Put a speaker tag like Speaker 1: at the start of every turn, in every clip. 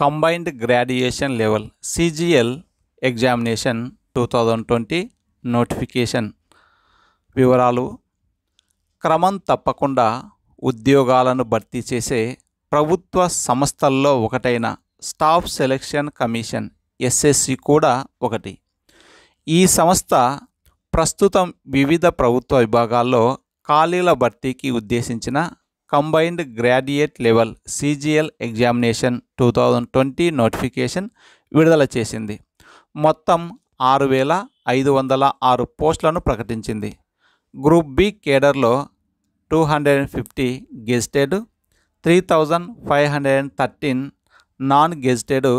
Speaker 1: combined graduation level CGL examination two thousand twenty notification వివరాలు క్రమం తప్పకుండా ఉద్యోగాలను భర్తీ చేసే ప్రభుత్వ సంస్థల్లో ఒకటైన స్టాఫ్ సెలక్షన్ కమిషన్ ఎస్ఎస్సి కూడా ఒకటి ఈ సంస్థ ప్రస్తుతం వివిధ ప్రభుత్వ విభాగాల్లో ఖాళీల భర్తీకి ఉద్దేశించిన combined graduate level CGL examination two thousand twenty notification విడుదల చేసింది మొత్తం ఆరు వేల ఐదు వందల ఆరు పోస్టులను ప్రకటించింది గ్రూప్ బి కేడర్లో two hundred and fifty gazetted three thousand five hundred and thirteen non gazetted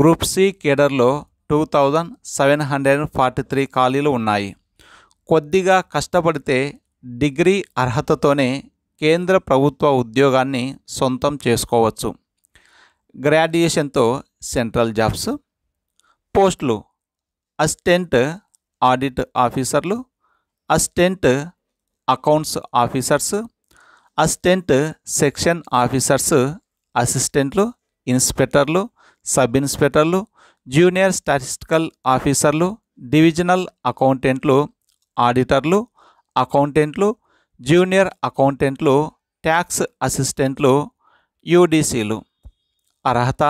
Speaker 1: group C కేడర్లో two thousand seven hundred and forty three ఖాళీలు ఉన్నాయి కొద్దిగా కష్టపడితే డిగ్రీ అర్హతతోనే కేంద్ర ప్రభుత్వ ఉద్యోగాన్ని సొంతం చేసుకోవచ్చు గ్రాడ్యుయేషన్తో సెంట్రల్ జాబ్స్ పోస్టులు అసిస్టెంట్ ఆడిట్ ఆఫీసర్లు assistant accounts officers assistant section officers అసిస్టెంట్లు ఇన్స్పెక్టర్లు సబ్ ఇన్స్పెక్టర్లు జూనియర్ స్టాటిస్టికల్ ఆఫీసర్లు డివిజనల్ అకౌంటెంట్లు ఆడిటర్లు అకౌంటెంట్లు జూనియర్ అకౌంటెంట్లు ట్యాక్స్ అసిస్టెంట్లు యూడీసీలు అర్హత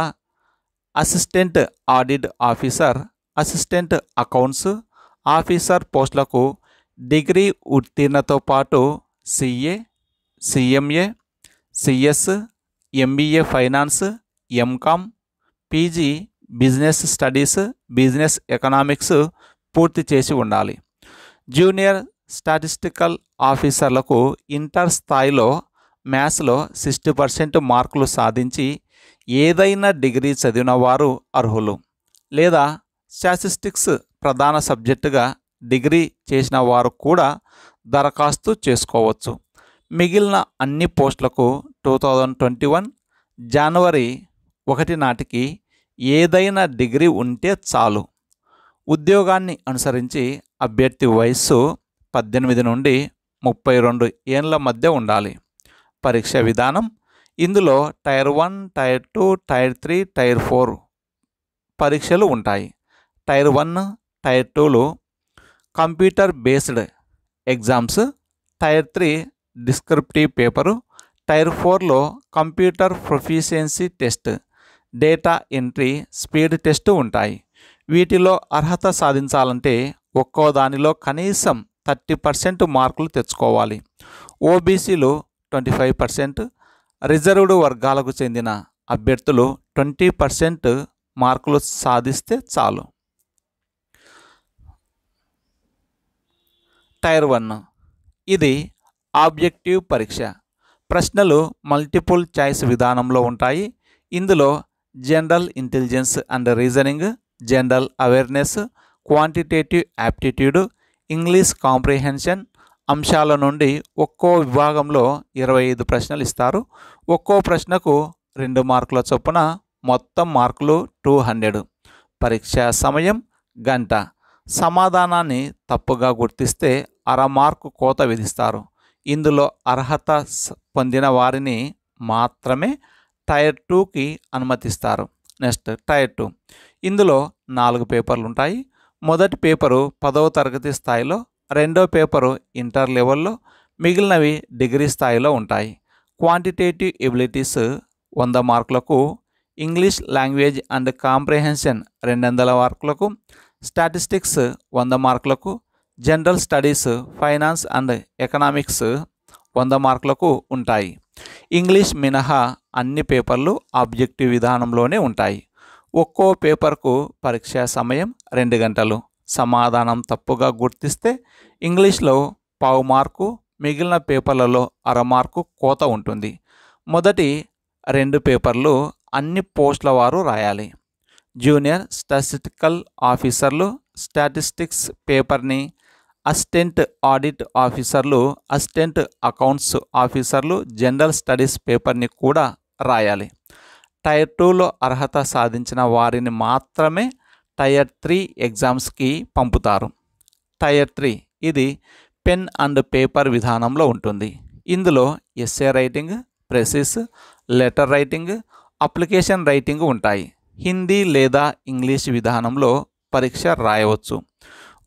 Speaker 1: assistant audit officer assistant accounts officer పోస్టులకు డిగ్రీ ఉత్తీర్ణతో పాటు CA CMA CS MBA finance MCom PG business studies business economics పూర్తి చేసి ఉండాలి జూనియర్ స్టాటిస్టికల్ ఆఫీసర్లకు ఇంటర్ స్థాయిలో మ్యాథ్స్లో సిక్స్టీ పర్సెంట్ మార్కులు సాధించి ఏదైనా డిగ్రీ చదివిన వారు అర్హులు లేదా స్టాటిస్టిక్స్ ప్రధాన సబ్జెక్టుగా డిగ్రీ చేసిన వారు కూడా దరఖాస్తు చేసుకోవచ్చు మిగిలిన అన్ని పోస్టులకు టూ థౌజండ్ ట్వంటీ వన్ జనవరి ఒకటి నాటికి ఏదైనా డిగ్రీ ఉంటే చాలు ఉద్యోగాన్ని అనుసరించి అభ్యర్థి వయస్సు పద్దెనిమిది నుండి ముప్పై రెండు ఏళ్ళ మధ్య ఉండాలి పరీక్ష విధానం ఇందులో tier one tier two tier three tier four పరీక్షలు ఉంటాయి టైర్ వన్ టైర్ టూలు computer based exams tier three descriptive paper tier ఫోర్లో computer proficiency test data entry speed test ఉంటాయి వీటిలో అర్హత సాధించాలంటే ఒక్కో దానిలో కనీసం థర్టీ పర్సెంట్ మార్కులు తెచ్చుకోవాలి ఓబీసీలో ట్వంటీ ఫైవ్ పర్సెంట్ రిజర్వ్డ్ వర్గాలకు చెందిన అభ్యర్థులు ట్వంటీ పర్సెంట్ మార్కులు సాధిస్తే చాలు టైర్ వన్ ఇది ఆబ్జెక్టివ్ పరీక్ష ప్రశ్నలు మల్టిపుల్ చాయిస్ విధానంలో ఉంటాయి ఇందులో general intelligence and reasoning general awareness quantitative aptitude English comprehension అంశాల నుండి ఒక్కో విభాగంలో ఇరవై ఐదు ప్రశ్నలు ఇస్తారు ఒక్కో ప్రశ్నకు రెండు మార్కుల చొప్పున మొత్తం మార్కులు టూ హండ్రెడ్ పరీక్ష సమయం గంట సమాధానాన్ని తప్పుగా గుర్తిస్తే అర మార్కు కోత విధిస్తారు ఇందులో అర్హత పొందిన వారిని మాత్రమే టైర్ టూకి అనుమతిస్తారు నెక్స్ట్ టైర్ టూ ఇందులో నాలుగు పేపర్లు ఉంటాయి మొదటి పేపరు పదవ తరగతి స్థాయిలో రెండో పేపరు ఇంటర్ లెవెల్లో మిగిలినవి డిగ్రీ స్థాయిలో ఉంటాయి క్వాంటిటేటివ్ ఎబిలిటీస్ వంద మార్కులకు ఇంగ్లీష్ లాంగ్వేజ్ అండ్ కాంప్రిహెన్షన్ రెండు వందల మార్కులకు స్టాటిస్టిక్స్ వంద మార్కులకు general studies finance and economics వంద మార్కులకు ఉంటాయి ఇంగ్లీష్ మినహా అన్ని పేపర్లు ఆబ్జెక్టివ్ విధానంలోనే ఉంటాయి ఒక్కో పేపర్కు పరీక్ష సమయం రెండు గంటలు సమాధానం తప్పుగా గుర్తిస్తే ఇంగ్లీష్లో పావు మార్కు మిగిలిన పేపర్లలో అర మార్కు కోత ఉంటుంది మొదటి రెండు పేపర్లు అన్ని పోస్టుల వారు రాయాలి జూనియర్ స్టాటిస్టికల్ ఆఫీసర్లు స్టాటిస్టిక్స్ పేపర్ని అసిస్టెంట్ ఆడిట్ ఆఫీసర్లు అసిస్టెంట్ అకౌంట్స్ ఆఫీసర్లు జనరల్ స్టడీస్ పేపర్ని కూడా రాయాలి టైర్ టూలో అర్హత సాధించిన వారిని మాత్రమే టైర్ త్రీ ఎగ్జామ్స్కి పంపుతారు టైర్ త్రీ ఇది పెన్ అండ్ పేపర్ విధానంలో ఉంటుంది ఇందులో essay writing precis letter writing application writing ఉంటాయి హిందీ లేదా ఇంగ్లీష్ విధానంలో పరీక్ష రాయవచ్చు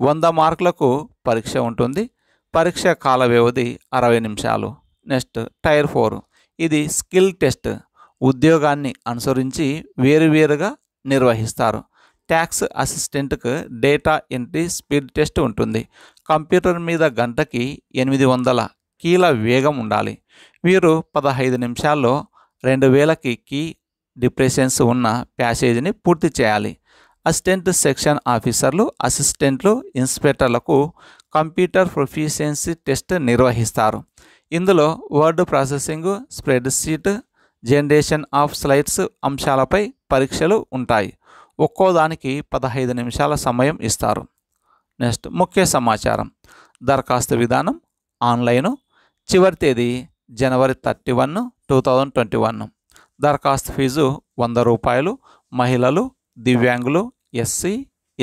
Speaker 1: వంద మార్కులకు పరీక్ష ఉంటుంది పరీక్ష కాల వ్యవధి అరవై నిమిషాలు నెక్స్ట్ టైర్ ఫోర్ ఇది స్కిల్ టెస్ట్ ఉద్యోగాన్ని అనుసరించి వేరువేరుగా నిర్వహిస్తారు ట్యాక్స్ అసిస్టెంట్కు డేటా ఎంట్రీ స్పీడ్ టెస్ట్ ఉంటుంది కంప్యూటర్ మీద గంటకి ఎనిమిది వందల కీల వేగం ఉండాలి వీరు పదహైదు నిమిషాల్లో రెండు వేలకి కీ డిప్రెషన్స్ ఉన్న ప్యాసేజ్ని పూర్తి చేయాలి అసిస్టెంట్ సెక్షన్ ఆఫీసర్లు అసిస్టెంట్లు ఇన్స్పెక్టర్లకు కంప్యూటర్ ప్రొఫిషియన్సీ టెస్ట్ నిర్వహిస్తారు ఇందులో word processing spreadsheet generation of slides అంశాలపై పరీక్షలు ఉంటాయి ఒక్కోదానికి పదహైదు నిమిషాల సమయం ఇస్తారు నెక్స్ట్ ముఖ్య సమాచారం దరఖాస్తు విధానం ఆన్లైను చివరి తేదీ January thirty one two thousand twenty one దరఖాస్తు ఫీజు వంద రూపాయలు మహిళలు దివ్యాంగులు ఎస్సీ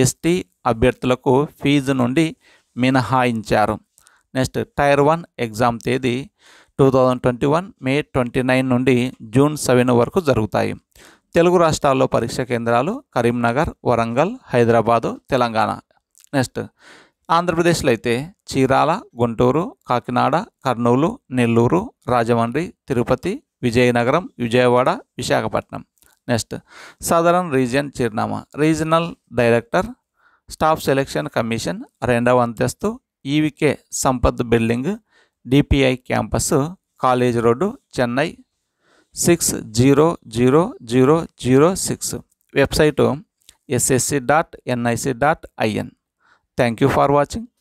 Speaker 1: ఎస్టీ అభ్యర్థులకు ఫీజు నుండి మినహాయించారు నెక్స్ట్ టైర్ వన్ ఎగ్జామ్ తేదీ two thousand twenty one May twenty nine నుండి జూన్ సెవెన్ వరకు జరుగుతాయి తెలుగు రాష్ట్రాల్లో పరీక్ష కేంద్రాలు కరీంనగర్ వరంగల్ హైదరాబాదు తెలంగాణ నెక్స్ట్ ఆంధ్రప్రదేశ్లో అయితే Chirala Guntur Kakinada Kurnool Nellore Rajahmundry Tirupati Vizianagaram Vijayawada Visakhapatnam next southern region చిరునామా regional director staff selection commission రెండవ అంతస్తు EVK Sampath building DPI campus college road Chennai six zero zero zero zero six website SSC dot NIC dot IN thank you for watching